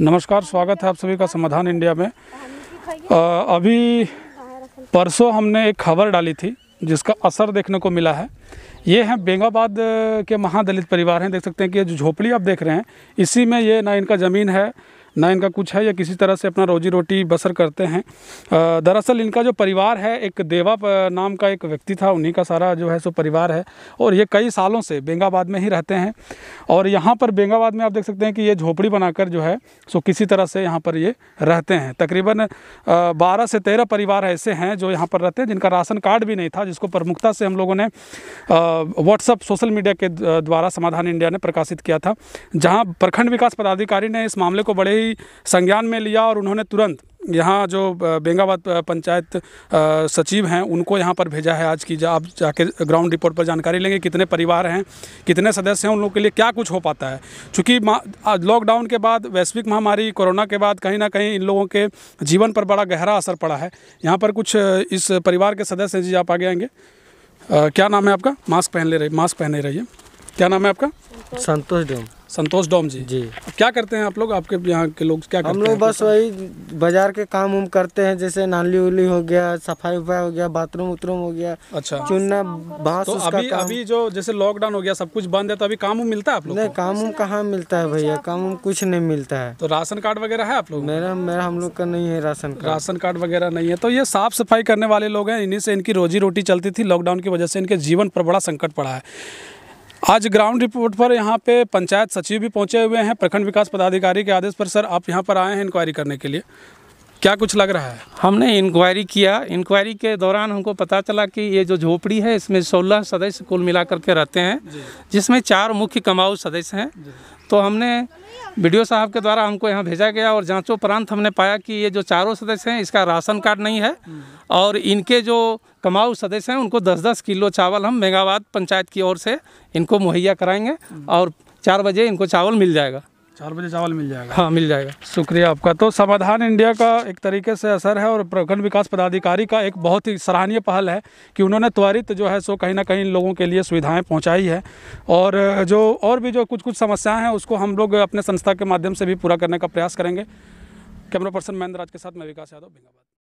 नमस्कार स्वागत है आप सभी का समाधान इंडिया में आ, अभी परसों हमने एक खबर डाली थी जिसका असर देखने को मिला है ये हैं बेंगाबाद के महादलित परिवार हैं देख सकते हैं कि ये जो झोपड़ी आप देख रहे हैं इसी में ये ना इनका ज़मीन है ना इनका कुछ है या किसी तरह से अपना रोजी रोटी बसर करते हैं दरअसल इनका जो परिवार है एक देवा नाम का एक व्यक्ति था उन्हीं का सारा जो है सो परिवार है और ये कई सालों से बेंगाबाद में ही रहते हैं और यहाँ पर बेंगाबाद में आप देख सकते हैं कि ये झोपड़ी बनाकर जो है सो किसी तरह से यहाँ पर ये रहते हैं तकरीबन बारह से तेरह परिवार ऐसे हैं जो यहाँ पर रहते हैं जिनका राशन कार्ड भी नहीं था जिसको प्रमुखता से हम लोगों ने व्हाट्सअप सोशल मीडिया के द्वारा समाधान इंडिया ने प्रकाशित किया था जहाँ प्रखंड विकास पदाधिकारी ने इस मामले को बड़े ही ही संज्ञान में लिया और उन्होंने तुरंत यहाँ जो बेंगाबाद पंचायत सचिव हैं उनको यहाँ पर भेजा है आज की जा आप जाके ग्राउंड रिपोर्ट पर जानकारी लेंगे कितने परिवार हैं कितने सदस्य हैं उन लोगों के लिए क्या कुछ हो पाता है चूँकि लॉकडाउन के बाद वैश्विक महामारी कोरोना के बाद कहीं ना कहीं इन लोगों के जीवन पर बड़ा गहरा असर पड़ा है यहाँ पर कुछ इस परिवार के सदस्य हैं जी आप आगे आएंगे क्या नाम है आपका मास्क पहन ले रही मास्क पहने रहिए क्या नाम है आपका संतोष डोम संतोष डोम जी जी क्या करते हैं आप लोग आपके यहाँ के लोग क्या करते हम लोग बस वही बाजार के काम उम करते हैं जैसे नाली उली हो गया सफाई उफाई हो गया बाथरूम उथरूम हो गया अच्छा चुनना बांस तो अभी अभी जो जैसे लॉकडाउन हो गया सब कुछ बंद है तो अभी काम उम मिलता है आप लोग नहीं काम उम कहाँ मिलता है भैया काम उम कुछ नहीं मिलता है तो राशन कार्ड वगैरह है आप लोग मेरा मेरा हम लोग का नहीं है राशन कार्ड राशन कार्ड वगैरह नहीं है तो ये साफ सफाई करने वाले लोग हैं इन्हीं से इनकी रोजी रोटी चलती थी लॉकडाउन की वजह से इनके जीवन पर बड़ा संकट पड़ा है आज ग्राउंड रिपोर्ट पर यहाँ पे पंचायत सचिव भी पहुँचे हुए हैं प्रखंड विकास पदाधिकारी के आदेश पर सर आप यहाँ पर आए हैं इंक्वायरी करने के लिए क्या कुछ लग रहा है हमने इंक्वायरी किया इंक्वायरी के दौरान हमको पता चला कि ये जो झोपड़ी है इसमें सोलह सदस्य कुल मिलाकर के रहते हैं जिसमें चार मुख्य कमाऊ सदस्य हैं तो हमने वीडियो साहब के द्वारा हमको यहाँ भेजा गया और जांचोपरांत हमने पाया कि ये जो चारों सदस्य हैं इसका राशन कार्ड नहीं है हम्म। और इनके जो कमाऊ सदस्य हैं उनको दस दस किलो चावल हम मेगावाद पंचायत की ओर से इनको मुहैया कराएंगे हम्म। और चार बजे इनको चावल मिल जाएगा चार बजे चावल मिल जाएगा हाँ मिल जाएगा शुक्रिया आपका तो समाधान इंडिया का एक तरीके से असर है और प्रखंड विकास पदाधिकारी का एक बहुत ही सराहनीय पहल है कि उन्होंने त्वरित जो है सो कहीं ना कहीं लोगों के लिए सुविधाएं पहुंचाई है और जो और भी जो कुछ कुछ समस्याएं हैं उसको हम लोग अपने संस्था के माध्यम से भी पूरा करने का प्रयास करेंगे कैमरा पर्सन महेंद्र राज के साथ मैं विकास यादव धन्यवाद